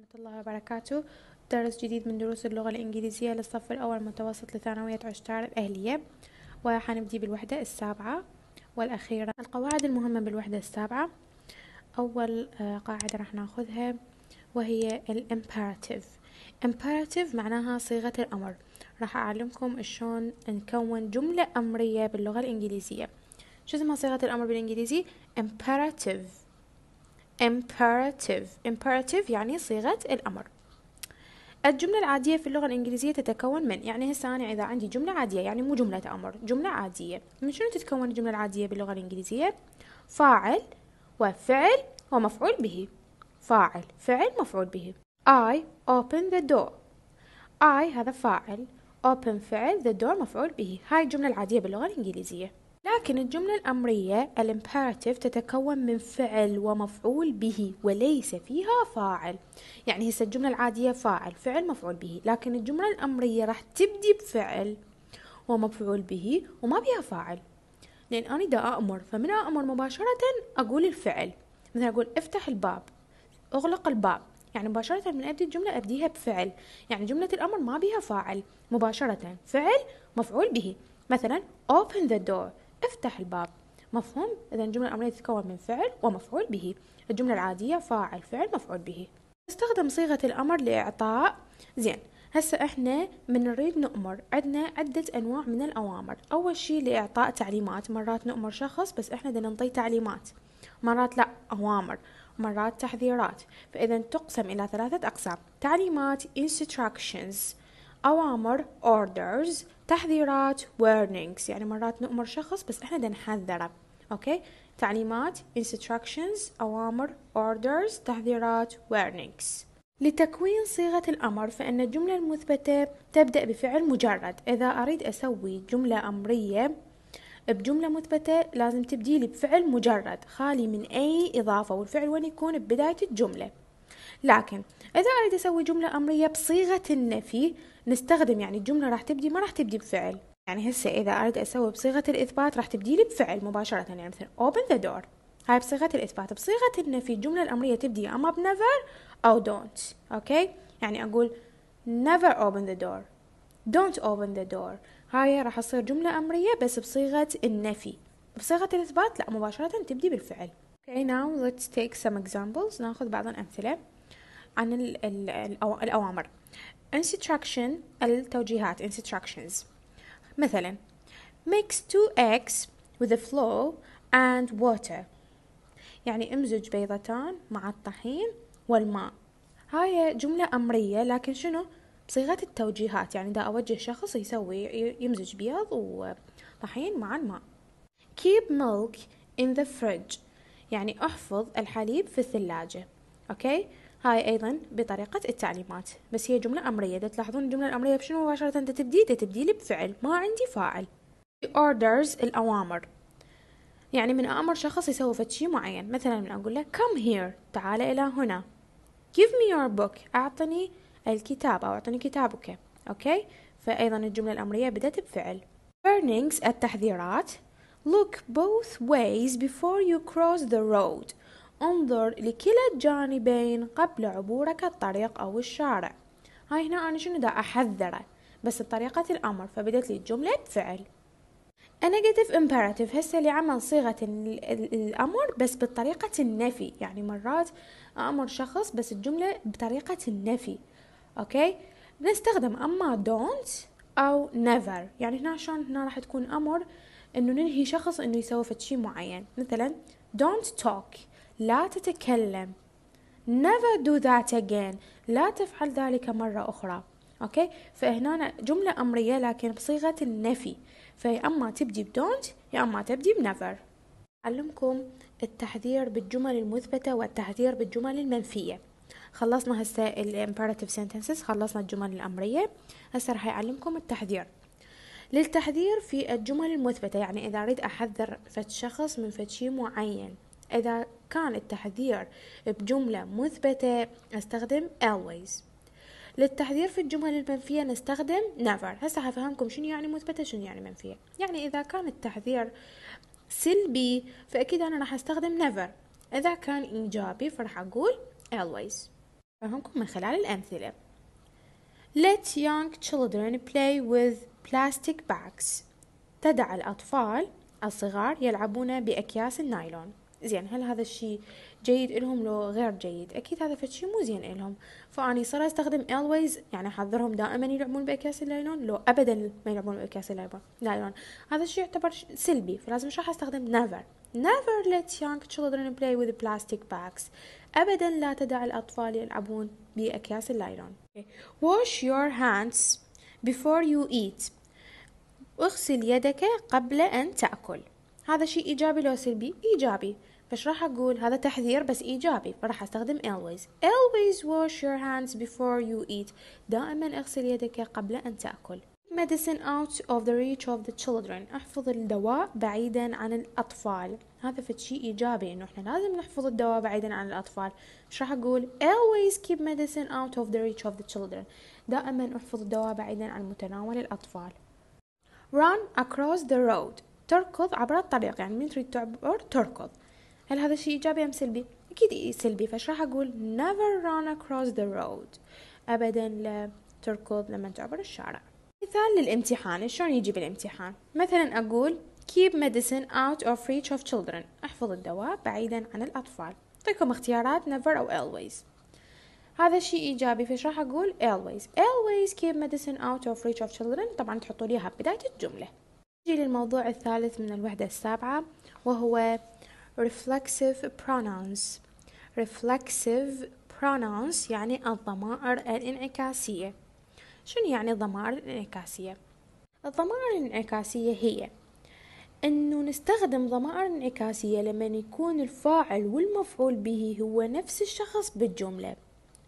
ورحمة الله وبركاته درس جديد من دروس اللغة الإنجليزية للصف الأول متوسط لثانوية عشتار الأهلية وحنبدي بالوحدة السابعة والأخيرة القواعد المهمة بالوحدة السابعة أول آه، قاعدة راح ناخذها وهي الإمباراتيف امبيراتيف معناها صيغة الأمر راح أعلمكم شلون نكون جملة أمرية باللغة الإنجليزية شو اسمها صيغة الأمر بالإنجليزي imperative imperative imperative يعني صيغة الأمر الجملة العادية في اللغة الإنجليزية تتكون من يعني هسه أنا إذا عندي جملة عادية يعني مو جملة أمر جملة عادية من شنو تتكون الجملة العادية باللغة الإنجليزية فاعل وفعل ومفعول به فاعل فعل مفعول به I open the door I هذا فاعل open فعل the door مفعول به هاي الجملة العادية باللغة الإنجليزية لكن الجملة الأمرية الامبيراتيف تتكون من فعل ومفعول به وليس فيها فاعل يعني هسه الجملة العادية فاعل فعل مفعول به لكن الجملة الأمرية راح تبدي بفعل ومفعول به وما بيها فاعل لأن أنا دا أأمر فمن أأمر مباشرة أقول الفعل مثلا أقول افتح الباب أغلق الباب يعني مباشرة من أبدي الجملة أبديها بفعل يعني جملة الأمر ما بيها فاعل مباشرة فعل مفعول به مثلا open the door افتح الباب مفهوم؟ إذا الجملة الأمرية تتكون من فعل ومفعول به الجملة العادية فاعل فعل مفعول به نستخدم صيغة الأمر لإعطاء زين هسه احنا من نريد نؤمر عندنا عدة أنواع من الأوامر أول شيء لإعطاء تعليمات مرات نؤمر شخص بس احنا بدنا نعطيه تعليمات مرات لا أوامر مرات تحذيرات فإذا تقسم إلى ثلاثة أقسام تعليمات instructions أوامر orders تحذيرات warnings يعني مرات نؤمر شخص بس احنا نحذره اوكي تعليمات instructions أوامر orders تحذيرات warnings لتكوين صيغة الأمر فإن الجملة المثبتة تبدأ بفعل مجرد إذا أريد أسوي جملة أمرية بجملة مثبتة لازم تبدي لي بفعل مجرد خالي من أي إضافة والفعل وين يكون ببداية الجملة لكن إذا أريد أسوي جملة أمرية بصيغة النفي نستخدم يعني الجملة راح تبدي ما راح تبدي بفعل يعني هسه إذا أريد أسوي بصيغة الإثبات راح تبدي لي بفعل مباشرة يعني مثلا open the door هاي بصيغة الإثبات بصيغة النفي الجملة الأمرية تبدي أما بنفر أو don't أوكي يعني أقول never open the door don't open the door هاي راح تصير جملة أمرية بس بصيغة النفي بصيغة الإثبات لا مباشرة تبدي بالفعل Okay, now let's take some examples. ناخذ بعض الأمثلة. عن الـ الـ الأوامر instruction التوجيهات instructions مثلا mix two eggs with a flour and water يعني امزج بيضتان مع الطحين والماء هاي جملة أمرية لكن شنو بصيغة التوجيهات يعني دا أوجه شخص يسوي يمزج بيض وطحين مع الماء keep milk in the fridge يعني احفظ الحليب في الثلاجة اوكي okay? هاي أيضا بطريقة التعليمات بس هي جملة أمرية دا تلاحظون الجملة الأمرية بشنو مباشرة تبدي تبدي لي بفعل ما عندي فاعل orders الأوامر يعني من أمر شخص يسوي فد شي معين مثلا من أقول له come here تعال إلى هنا give me your book أعطني الكتاب أو أعطني كتابك أوكي فأيضا الجملة الأمرية بدأت بفعل warnings التحذيرات look both ways before you cross the road انظر لكلا الجانبين قبل عبورك الطريق أو الشارع هاي هنا أنا شنو دا أحذره بس بطريقة الأمر فبدت لي الجملة بفعل negative imperative هسه لعمل صيغة الأمر بس بطريقة النفي يعني مرات أمر شخص بس الجملة بطريقة النفي أوكي نستخدم أما don't أو never يعني هنا شلون هنا راح تكون أمر إنه ننهي شخص إنه يسوي فد شيء معين مثلا don't talk لا تتكلم never do that again لا تفعل ذلك مرة أخرى أوكي فهنا جملة أمرية لكن بصيغة النفي فهي أما تبدي بدونت يا أما تبدي بنفر أعلمكم التحذير بالجمل المثبتة والتحذير بالجمل المنفية خلصنا هسه imperative sentences خلصنا الجمل الأمرية هسه راح أعلمكم التحذير للتحذير في الجمل المثبتة يعني إذا أريد أحذر فد شخص من فد شيء معين إذا كان التحذير بجملة مثبتة أستخدم always للتحذير في الجمل المنفية نستخدم never هسه هفهمكم شنو يعني مثبتة شنو يعني منفية يعني إذا كان التحذير سلبي فأكيد أنا راح أستخدم never إذا كان إيجابي فراح أقول always فهمكم من خلال الأمثلة Let young children play with plastic bags تدع الأطفال الصغار يلعبون بأكياس النايلون زين هل هذا الشيء جيد إلهم لو غير جيد أكيد هذا فشي مو زين إلهم فأني صار أستخدم ألويز يعني أحذرهم دائما يلعبون بأكياس اللايلون لو أبدا ما يلعبون بأكياس اللايلون هذا الشيء يعتبر سلبي فلازم راح أستخدم never never let young children play with plastic bags أبدا لا تدع الأطفال يلعبون بأكياس اللايلون okay. wash your hands before you eat اغسل يدك قبل أن تأكل هذا شيء إيجابي لو سلبي إيجابي فش راح أقول هذا تحذير بس إيجابي فراح أستخدم always always wash your hands before you eat دائما اغسل يدك قبل أن تأكل medicine out of the reach of the children احفظ الدواء بعيدا عن الأطفال هذا شيء إيجابي إنه إحنا لازم نحفظ الدواء بعيدا عن الأطفال إيش راح أقول always keep medicine out of the reach of the children دائما احفظ الدواء بعيدا عن متناول الأطفال run across the road تركض عبر الطريق يعني من تريد تعبر تركض هل هذا شيء إيجابي أم سلبي؟ أكيد سلبي فايش راح أقول never run across the road أبدا لا تركض لما تعبر الشارع مثال للامتحان شلون يجي بالامتحان مثلا أقول keep medicine out of reach of children احفظ الدواء بعيدا عن الأطفال أعطيكم اختيارات never أو always هذا شيء إيجابي فايش راح أقول always always keep medicine out of reach of children طبعا تحطوا ليها بداية الجملة نجي للموضوع الثالث من الوحدة السابعة وهو reflexive pronouns reflexive pronouns يعني الضمائر الانعكاسية شنو يعني الضمائر الانعكاسية؟ الضمائر الانعكاسية هي أنه نستخدم ضمائر انعكاسية لما يكون الفاعل والمفعول به هو نفس الشخص بالجملة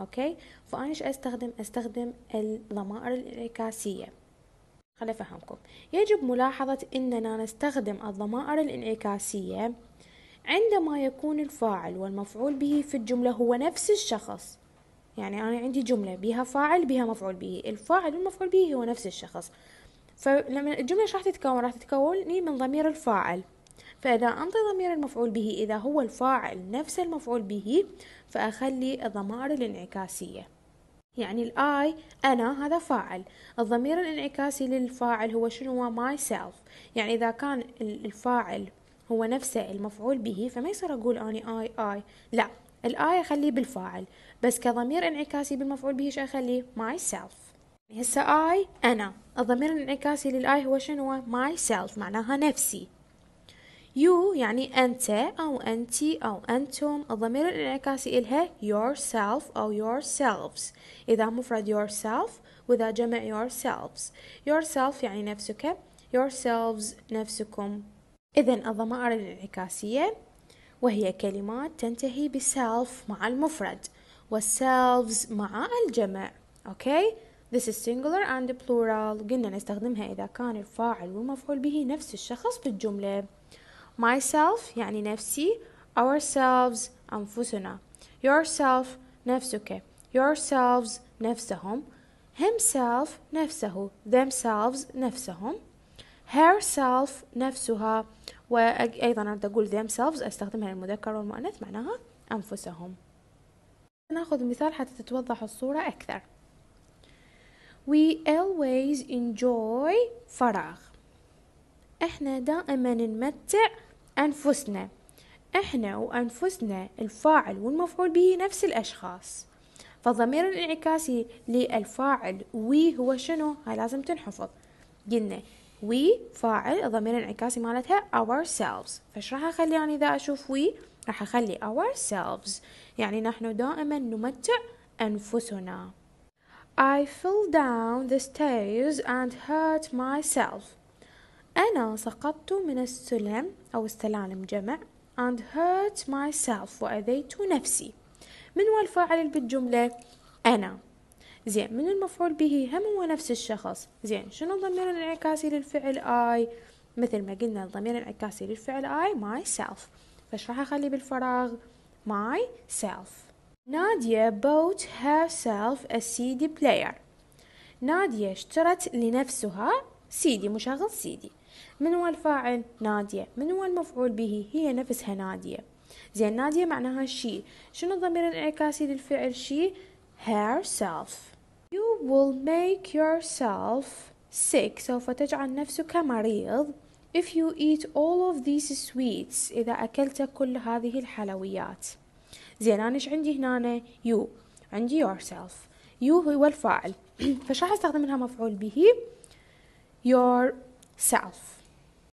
أوكي فأنا إيش أستخدم أستخدم الضمائر الانعكاسية خلي أفهمكم يجب ملاحظة أننا نستخدم الضمائر الانعكاسية عندما يكون الفاعل والمفعول به في الجملة هو نفس الشخص يعني أنا عندي جملة بها فاعل بها مفعول به الفاعل والمفعول به هو نفس الشخص فلما الجملة راح تتكون راح تتكون من ضمير الفاعل فإذا أنطي ضمير المفعول به إذا هو الفاعل نفس المفعول به فأخلي الضمائر الانعكاسية يعني الآي أنا هذا فاعل الضمير الانعكاسي للفاعل هو شنو myself يعني إذا كان الفاعل هو نفسه المفعول به فما يصير أقول أني آي آي لا الآي أخليه بالفاعل بس كضمير انعكاسي بالمفعول به شو أخليه ماي سيلف هسه آي أنا الضمير الانعكاسي للآي هو شنو ماي سيلف معناها نفسي يو يعني أنت أو أنتي أو أنتم الضمير الانعكاسي إلها yourself أو yourselves إذا مفرد yourself وإذا جمع yourselves yourself يعني نفسك yourselves نفسكم إذا الضمائر الانعكاسية وهي كلمات تنتهي بسيلف مع المفرد والسيلفز مع الجمع أوكي This is singular and plural قلنا نستخدمها إذا كان الفاعل والمفعول به نفس الشخص بالجملة myself يعني نفسي ourselves أنفسنا yourself نفسك yourselves نفسهم himself نفسه themselves نفسهم herself نفسها وأيضا أرد أقول themselves أستخدمها للمذكر والمؤنث معناها أنفسهم ناخذ مثال حتى تتوضح الصورة أكثر We always enjoy فراغ احنا دائما نمتع أنفسنا احنا وأنفسنا الفاعل والمفعول به نفس الأشخاص فالضمير الانعكاسي للفاعل وي هو شنو؟ هاي لازم تنحفظ قلنا وي فاعل الضمير الانعكاسي مالتها ourselves فايش راح اخلي يعني اذا اشوف وي راح اخلي ourselves يعني نحن دائما نمتع انفسنا I fell down the stairs and hurt myself أنا سقطت من السلم أو السلالم جمع and hurt myself وأذيت نفسي من هو الفاعل بالجملة أنا زين من المفعول به هم هو نفس الشخص زين شنو الضمير الانعكاسي للفعل I مثل ما قلنا الضمير الانعكاسي للفعل I myself فش راح اخلي بالفراغ myself نادية bought herself a CD player نادية اشترت لنفسها CD مشغل CD من هو الفاعل نادية من هو المفعول به هي نفسها نادية زين نادية معناها شي شنو الضمير الانعكاسي للفعل شي herself You will make yourself sick سوف تجعل نفسك مريض if you eat all of these sweets إذا أكلت كل هذه الحلويات زين أنا إيش عندي هنا you عندي yourself you هو الفاعل فشو راح استخدم لها مفعول به yourself